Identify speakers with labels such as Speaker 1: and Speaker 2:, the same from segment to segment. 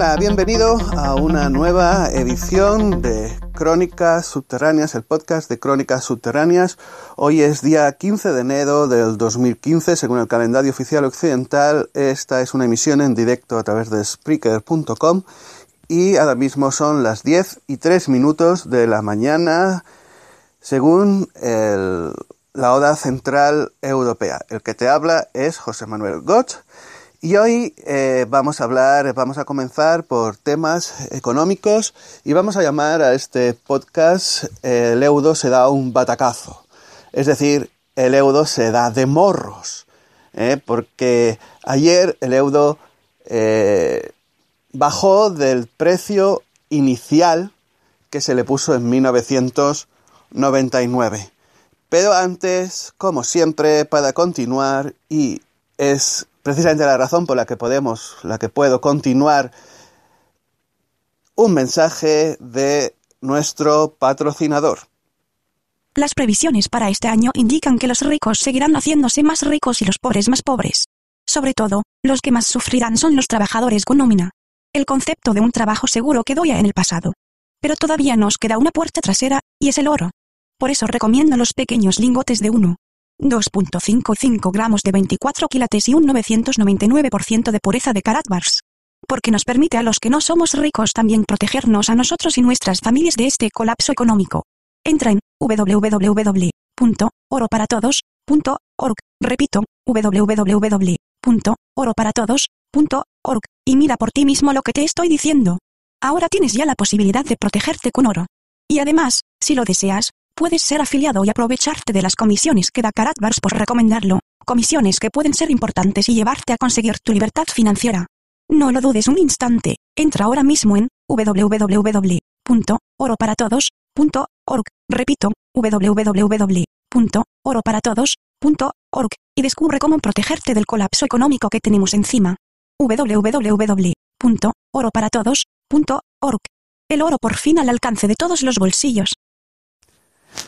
Speaker 1: Hola, bienvenido a una nueva edición de Crónicas Subterráneas, el podcast de Crónicas Subterráneas. Hoy es día 15 de enero del 2015, según el calendario oficial occidental. Esta es una emisión en directo a través de Spreaker.com y ahora mismo son las 10 y 3 minutos de la mañana, según la hora central europea. El que te habla es José Manuel Gotch y hoy eh, vamos a hablar, vamos a comenzar por temas económicos y vamos a llamar a este podcast El Eudo se da un batacazo. Es decir, el Eudo se da de morros. ¿eh? porque ayer el Eudo eh, bajó del precio inicial que se le puso en 1999. Pero antes, como siempre, para continuar y es precisamente la razón por la que podemos, la que puedo continuar un mensaje de nuestro patrocinador.
Speaker 2: Las previsiones para este año indican que los ricos seguirán haciéndose más ricos y los pobres más pobres. Sobre todo, los que más sufrirán son los trabajadores con nómina. El concepto de un trabajo seguro quedó ya en el pasado. Pero todavía nos queda una puerta trasera, y es el oro. Por eso recomiendo los pequeños lingotes de uno. 2.55 gramos de 24 quilates y un 999% de pureza de Karatbars. Porque nos permite a los que no somos ricos también protegernos a nosotros y nuestras familias de este colapso económico. Entra en www.oroparatodos.org, repito, www.oroparatodos.org, y mira por ti mismo lo que te estoy diciendo. Ahora tienes ya la posibilidad de protegerte con oro. Y además, si lo deseas, Puedes ser afiliado y aprovecharte de las comisiones que da bars por recomendarlo, comisiones que pueden ser importantes y llevarte a conseguir tu libertad financiera. No lo dudes un instante, entra ahora mismo en www.oroparatodos.org, repito, www.oroparatodos.org, y descubre cómo protegerte del colapso económico que tenemos encima. www.oroparatodos.org. El oro por fin al alcance de todos los bolsillos.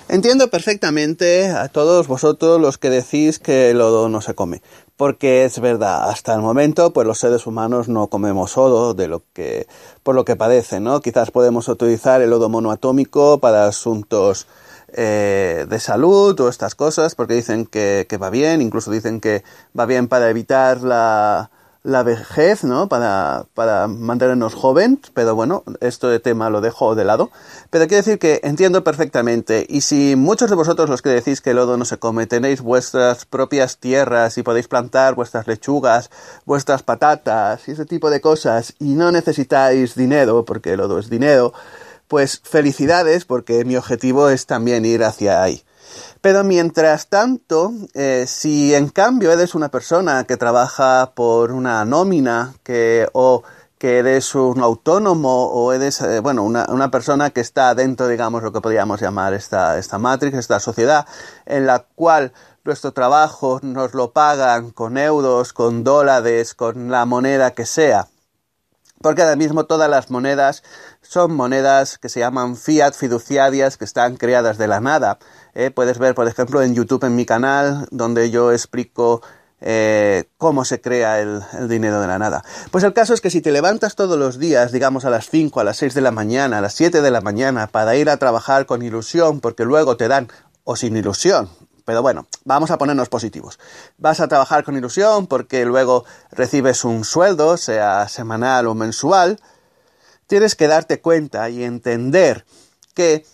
Speaker 1: Entiendo perfectamente a todos vosotros los que decís que el lodo no se come, porque es verdad, hasta el momento pues los seres humanos no comemos lodo de lo que por lo que padecen, ¿no? Quizás podemos utilizar el lodo monoatómico para asuntos eh, de salud o estas cosas, porque dicen que va bien, incluso dicen que va bien para evitar la, la vejez, ¿no? Para, mantenernos jóvenes, pero bueno, esto de tema lo dejo de lado. Pero quiero decir que entiendo perfectamente, y si muchos de vosotros los que decís que el lodo no se come, tenéis vuestras propias tierras y podéis plantar vuestras lechugas, vuestras patatas y ese tipo de cosas, y no necesitáis dinero, porque el lodo es dinero, pues felicidades, porque mi objetivo es también ir hacia ahí. Pero mientras tanto, eh, si en cambio eres una persona que trabaja por una nómina que, o que eres un autónomo o eres, eh, bueno, una, persona que está dentro, digamos, lo que podríamos llamar esta, esta matrix, esta sociedad en la cual nuestro trabajo nos lo pagan con euros, con dólares, con la moneda que sea. Porque ahora mismo todas las monedas son monedas que se llaman fiat fiduciarias que están creadas de la nada. Eh, puedes ver, por ejemplo, en YouTube, en mi canal, donde yo explico eh, cómo se crea el, el, dinero de la nada. Pues el caso es que si te levantas todos los días, digamos a las 5, a las 6 de la mañana, a las 7 de la mañana, para ir a trabajar con ilusión, porque luego te dan, o sin ilusión, pero bueno, vamos a ponernos positivos. Vas a trabajar con ilusión porque luego recibes un sueldo, sea semanal o mensual. Tienes que darte cuenta y entender que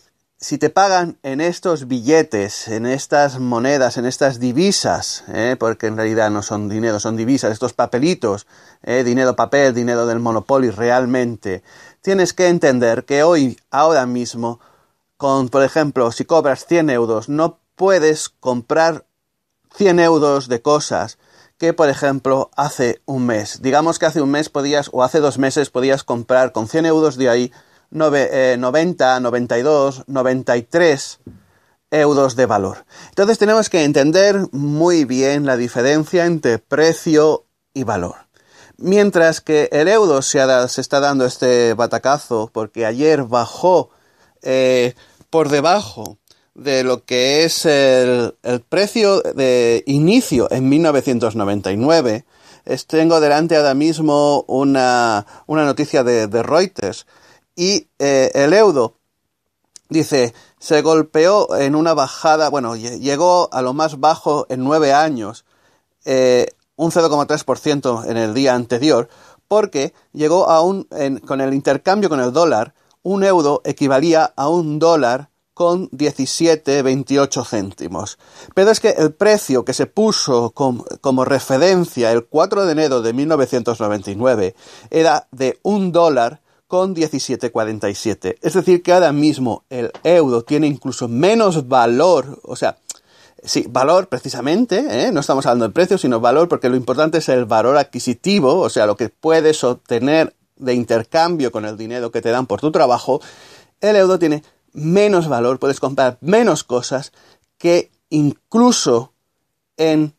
Speaker 1: si te pagan en estos billetes, en estas monedas, en estas divisas, ¿eh? porque en realidad no son dinero, son divisas, estos papelitos, ¿eh? dinero papel, dinero del Monopoly realmente, tienes que entender que hoy, ahora mismo, con, por ejemplo, si cobras 100 euros, no puedes comprar 100 euros de cosas que, por ejemplo, hace un mes. Digamos que hace un mes podías, o hace dos meses podías comprar con 100 euros de ahí 90, 92, 93 euros de valor. Entonces tenemos que entender muy bien la diferencia entre precio y valor. Mientras que el euro se, está dando este batacazo porque ayer bajó eh, por debajo de lo que es el, precio de inicio en 1999, tengo delante ahora mismo una, noticia de Reuters y eh, el eudo, Dice, se golpeó en una bajada, bueno, llegó a lo más bajo en nueve años, eh, un 0,3% en el día anterior, porque llegó a un, con el intercambio con el dólar, un euro equivalía a un dólar con 17,28 céntimos. Pero es que el precio que se puso como referencia el 4 de enero de 1999 era de un dólar con 17,47. Es decir, que ahora mismo el euro tiene incluso menos valor, o sea, sí, valor precisamente, ¿eh? no estamos hablando de precio, sino valor, porque lo importante es el valor adquisitivo, o sea, lo que puedes obtener de intercambio con el dinero que te dan por tu trabajo, el euro tiene menos valor, puedes comprar menos cosas que incluso en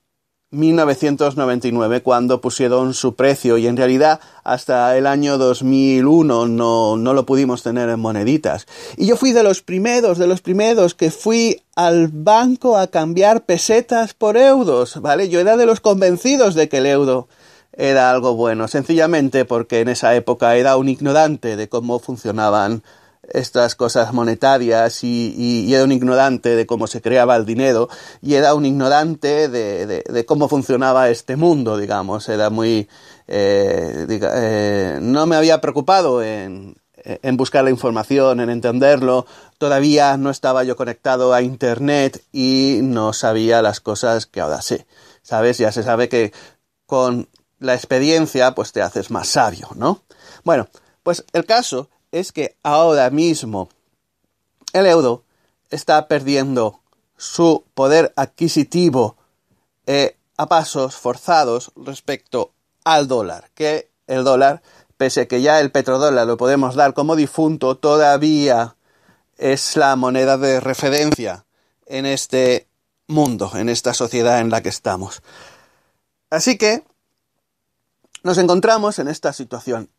Speaker 1: 1999 cuando pusieron su precio y en realidad hasta el año 2001 no, no, lo pudimos tener en moneditas. Y yo fui de los primeros, de los primeros que fui al banco a cambiar pesetas por euros, ¿vale? Yo era de los convencidos de que el euro era algo bueno, sencillamente porque en esa época era un ignorante de cómo funcionaban estas cosas monetarias y, era un ignorante de cómo se creaba el dinero y era un ignorante de, cómo funcionaba este mundo, digamos. Era muy... Eh, eh, no me había preocupado en, en buscar la información, en entenderlo. Todavía no estaba yo conectado a Internet y no sabía las cosas que ahora sé. ¿Sabes? Ya se sabe que con la experiencia pues te haces más sabio, ¿no? Bueno, pues el caso es que ahora mismo el euro está perdiendo su poder adquisitivo eh, a pasos forzados respecto al dólar, que el dólar, pese que ya el petrodólar lo podemos dar como difunto, todavía es la moneda de referencia en este mundo, en esta sociedad en la que estamos. Así que nos encontramos en esta situación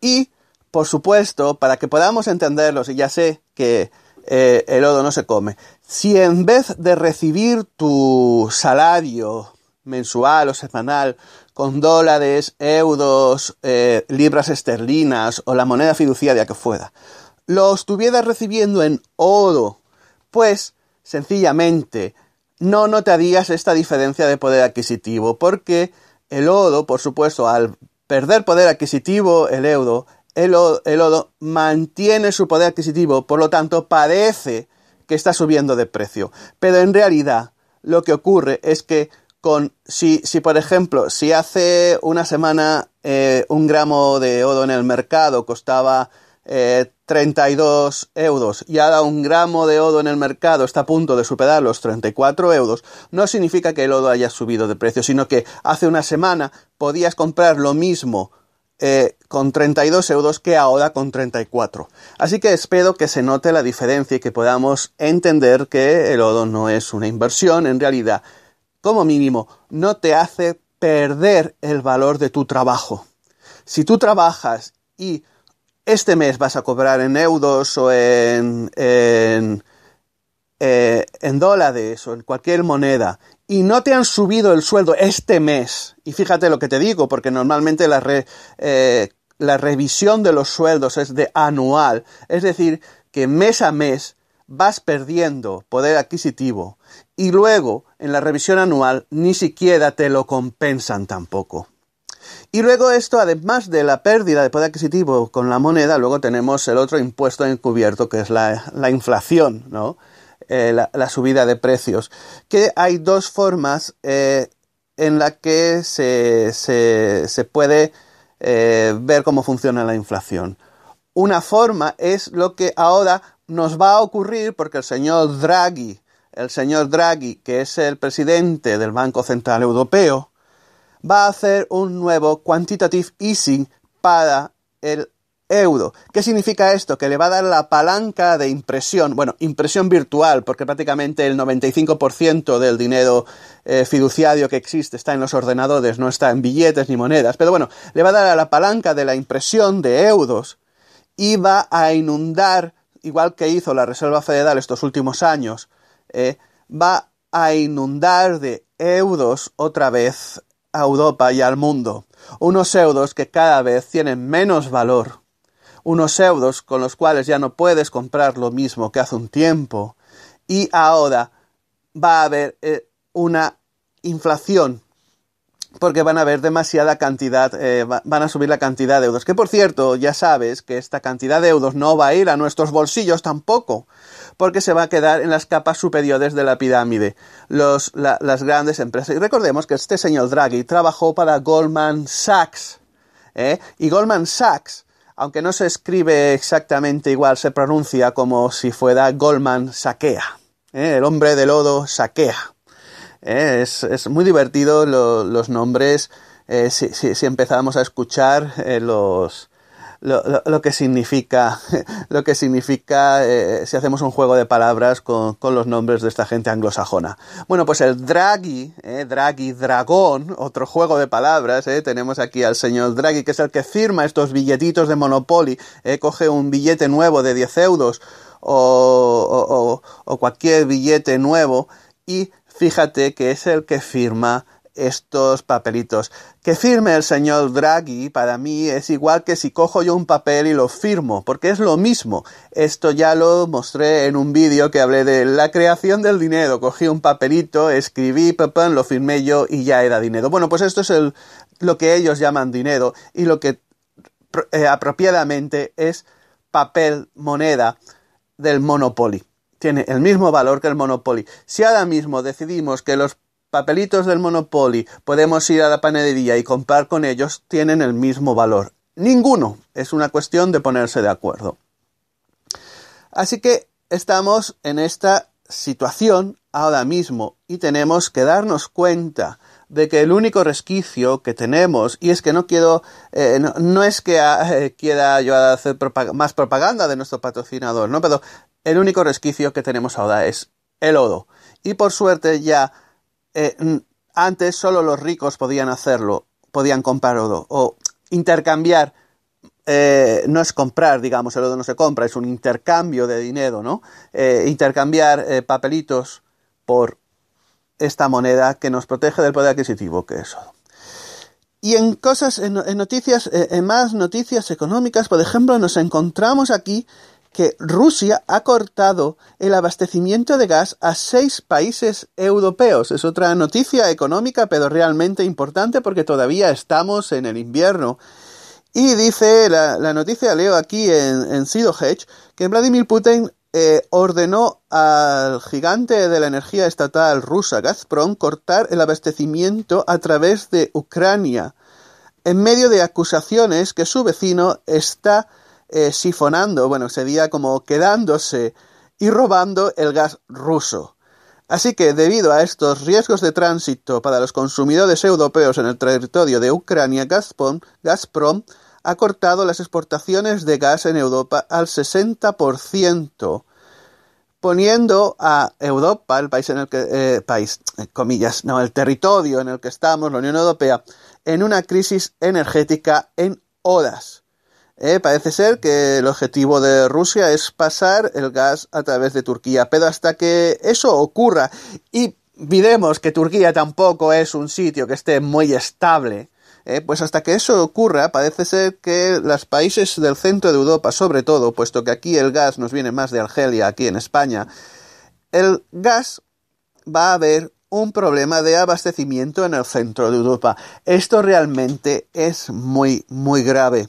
Speaker 1: y por supuesto, para que podamos entenderlos, y ya sé que eh, el odo no se come, si en vez de recibir tu salario mensual o semanal con dólares, euros, eh, libras esterlinas o la moneda fiduciaria que fuera, lo estuvieras recibiendo en oro, pues sencillamente no notarías esta diferencia de poder adquisitivo, porque el odo, por supuesto, al perder poder adquisitivo, el euro, el, odo mantiene su poder adquisitivo, por lo tanto parece que está subiendo de precio. Pero en realidad lo que ocurre es que con, si, si por ejemplo, si hace una semana eh, un gramo de odo en el mercado costaba 32 eh, euros y ahora un gramo de odo en el mercado está a punto de superar los 34 euros, no significa que el oro haya subido de precio, sino que hace una semana podías comprar lo mismo eh, con 32 euros que ahora con 34. Así que espero que se note la diferencia y que podamos entender que el ODO no es una inversión, en realidad, como mínimo, no te hace perder el valor de tu trabajo. Si tú trabajas y este mes vas a cobrar en euros o en, en eh, dólares o en cualquier moneda y no te han subido el sueldo este mes, y fíjate lo que te digo, porque normalmente eh, la, revisión de los sueldos es de anual, es decir, que mes a mes vas perdiendo poder adquisitivo y luego en la revisión anual ni siquiera te lo compensan tampoco. Y luego esto, además de la pérdida de poder adquisitivo con la moneda, luego tenemos el otro impuesto encubierto que es la, la inflación, ¿no? Eh, la, subida de precios. Que hay dos formas eh, en las que se, puede eh, ver cómo funciona la inflación. Una forma es lo que ahora nos va a ocurrir porque el señor Draghi, el señor Draghi, que es el presidente del Banco Central Europeo, va a hacer un nuevo quantitative easing para el ¿Qué significa esto? Que le va a dar la palanca de impresión, bueno, impresión virtual, porque prácticamente el 95% del dinero eh, fiduciario que existe está en los ordenadores, no está en billetes ni monedas, pero bueno, le va a dar a la palanca de la impresión de euros y va a inundar, igual que hizo la Reserva Federal estos últimos años, eh, va a inundar de euros otra vez a Europa y al mundo, unos euros que cada vez tienen menos valor unos euros con los cuales ya no puedes comprar lo mismo que hace un tiempo y ahora va a haber eh, una inflación porque van a haber demasiada cantidad, eh, van a subir la cantidad de euros. Que por cierto, ya sabes que esta cantidad de euros no va a ir a nuestros bolsillos tampoco, porque se va a quedar en las capas superiores de la pirámide, las grandes empresas. Y recordemos que este señor Draghi trabajó para Goldman Sachs, ¿eh? y Goldman Sachs aunque no se escribe exactamente igual, se pronuncia como si fuera Goldman saquea. ¿eh? El hombre de lodo saquea. ¿eh? Es, muy divertido los nombres. Eh, si, empezamos a escuchar los, lo, que significa, lo que significa eh, si hacemos un juego de palabras con, con, los nombres de esta gente anglosajona. Bueno, pues el Draghi, eh, Draghi Dragón, otro juego de palabras, eh, tenemos aquí al señor Draghi, que es el que firma estos billetitos de Monopoly, coge un billete nuevo de 10 euros o, o, o cualquier billete nuevo y fíjate que es el que firma estos papelitos. Que firme el señor Draghi para mí es igual que si cojo yo un papel y lo firmo, porque es lo mismo. Esto ya lo mostré en un vídeo que hablé de la creación del dinero. Cogí un papelito, escribí, lo firmé yo y ya era dinero. Bueno, pues esto es lo que ellos llaman dinero y lo que eh, apropiadamente es papel, moneda del Monopoly. Tiene el mismo valor que el Monopoly. Si ahora mismo decidimos que los papelitos del Monopoly, podemos ir a la panadería y comprar con ellos, tienen el mismo valor. Ninguno. Es una cuestión de ponerse de acuerdo. Así que estamos en esta situación ahora mismo y tenemos que darnos cuenta de que el único resquicio que tenemos, y es que no quiero, eh, no, es que ah, eh, quiera yo hacer más propaganda de nuestro patrocinador, ¿no? Pero el único resquicio que tenemos ahora es el Odo. Y por suerte ya eh, antes solo los ricos podían hacerlo, podían comprar oro o intercambiar. Eh, no es comprar, digamos, el oro no se compra, es un intercambio de dinero, ¿no? Eh, intercambiar papelitos por esta moneda que nos protege del poder adquisitivo, que es oro. Y en cosas, en noticias, en más noticias económicas, por ejemplo, nos encontramos aquí que Rusia ha cortado el abastecimiento de gas a seis países europeos. Es otra noticia económica, pero realmente importante porque todavía estamos en el invierno. Y dice la, noticia, leo aquí en, en Hedge, que Vladimir Putin eh, ordenó al gigante de la energía estatal rusa Gazprom cortar el abastecimiento a través de Ucrania, en medio de acusaciones que su vecino está eh, sifonando, bueno, sería como quedándose y robando el gas ruso. Así que, debido a estos riesgos de tránsito para los consumidores europeos en el territorio de Ucrania, Gazprom, Gazprom ha cortado las exportaciones de gas en Europa al 60%, poniendo a Europa, el país en el que, eh, país, eh, comillas, no, el territorio en el que estamos, la Unión Europea, en una crisis energética en horas. Eh, parece ser que el objetivo de Rusia es pasar el gas a través de Turquía, pero hasta que eso ocurra y miremos que Turquía tampoco es un sitio que esté muy estable, eh, pues hasta que eso ocurra, parece ser que los países del centro de Europa, sobre todo, puesto que aquí el gas nos viene más de Argelia, aquí en España, el gas va a haber un problema de abastecimiento en el centro de Europa. Esto realmente es muy, muy grave.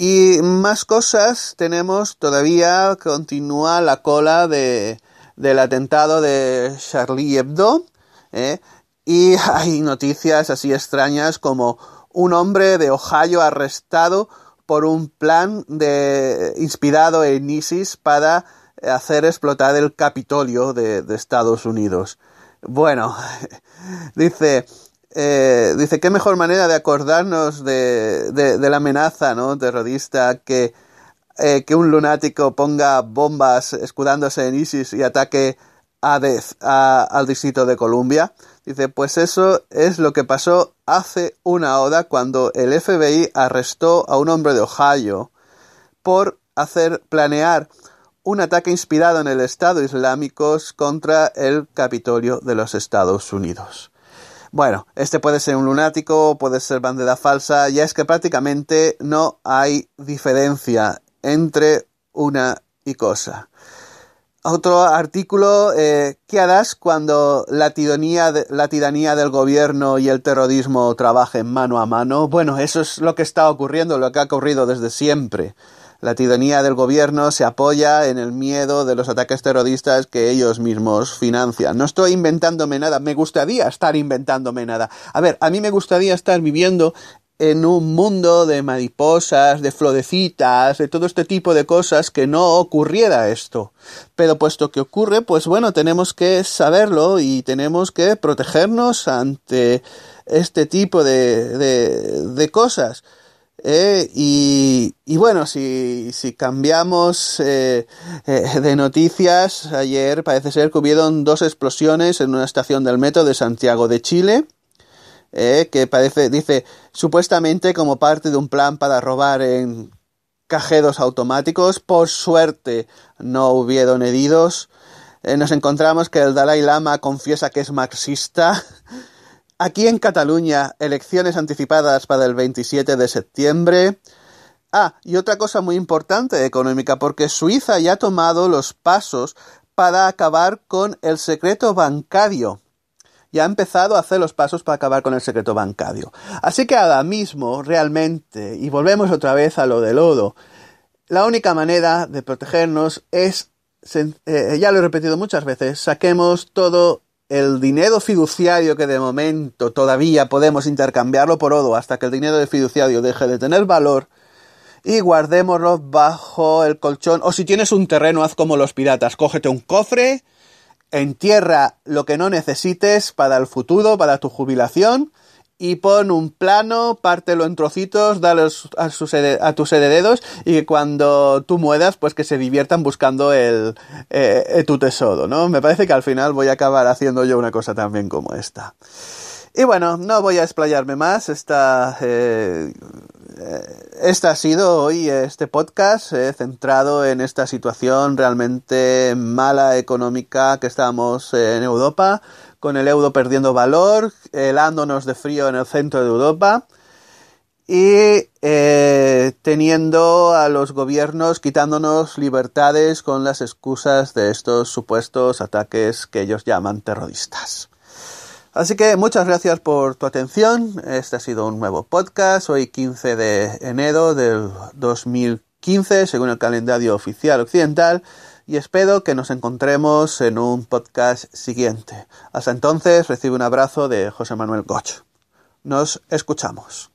Speaker 1: Y más cosas tenemos todavía, continúa la cola de, del atentado de Charlie Hebdo. ¿eh? Y hay noticias así extrañas como un hombre de Ohio arrestado por un plan de, inspirado en ISIS para hacer explotar el Capitolio de Estados Unidos. Bueno, dice, eh, dice, qué mejor manera de acordarnos de, la amenaza ¿no? terrorista que, eh, que un lunático ponga bombas escudándose en ISIS y ataque a, al distrito de Columbia. Dice, pues eso es lo que pasó hace una hora cuando el FBI arrestó a un hombre de Ohio por hacer planear un ataque inspirado en el Estado Islámico contra el Capitolio de los Estados Unidos. Bueno, este puede ser un lunático, puede ser bandera falsa, ya es que prácticamente no hay diferencia entre una y cosa. Otro artículo, eh, ¿qué harás cuando la la tiranía del gobierno y el terrorismo trabajen mano a mano? Bueno, eso es lo que está ocurriendo, lo que ha ocurrido desde siempre. La tiranía del gobierno se apoya en el miedo de los ataques terroristas que ellos mismos financian. No estoy inventándome nada, me gustaría estar inventándome nada. A ver, a mí me gustaría estar viviendo en un mundo de mariposas, de florecitas, de todo este tipo de cosas que no ocurriera esto. Pero puesto que ocurre, pues bueno, tenemos que saberlo y tenemos que protegernos ante este tipo de, de, de cosas. Eh, y, bueno, si, cambiamos eh, eh, de noticias, ayer parece ser que hubieron dos explosiones en una estación del metro de Santiago de Chile, que parece, dice, supuestamente como parte de un plan para robar en cajeros automáticos. Por suerte no hubieron heridos. nos encontramos que el Dalai Lama confiesa que es marxista. Aquí en Cataluña, elecciones anticipadas para el 27 de septiembre. Ah, y otra cosa muy importante económica, porque Suiza ya ha tomado los pasos para acabar con el secreto bancario. Ya ha empezado a hacer los pasos para acabar con el secreto bancario. Así que ahora mismo, realmente, y volvemos otra vez a lo de lodo, la única manera de protegernos es, eh, ya lo he repetido muchas veces, saquemos todo el dinero fiduciario que de momento todavía podemos intercambiarlo por oro hasta que el dinero fiduciario deje de tener valor y guardémoslo bajo el colchón o si tienes un terreno haz como los piratas, cógete un cofre, entierra lo que no necesites para el futuro, para tu jubilación y pon un plano, pártelo en trocitos, dale a, a tus herederos y cuando tú muedas, pues que se diviertan buscando el, eh, tu tesoro, ¿no? Me parece que al final voy a acabar haciendo yo una cosa también como esta. Y bueno, no voy a explayarme más. Esta, eh, esta ha sido hoy este podcast eh, centrado en esta situación realmente mala económica que estamos en Europa con el euro perdiendo valor, helándonos de frío en el centro de Europa y eh, teniendo a los gobiernos quitándonos libertades con las excusas de estos supuestos ataques que ellos llaman terroristas. Así que muchas gracias por tu atención. Este ha sido un nuevo podcast. Hoy 15 de enero del 2015, según el calendario oficial occidental y espero que nos encontremos en un podcast siguiente. Hasta entonces, recibe un abrazo de José Manuel Goch. Nos escuchamos.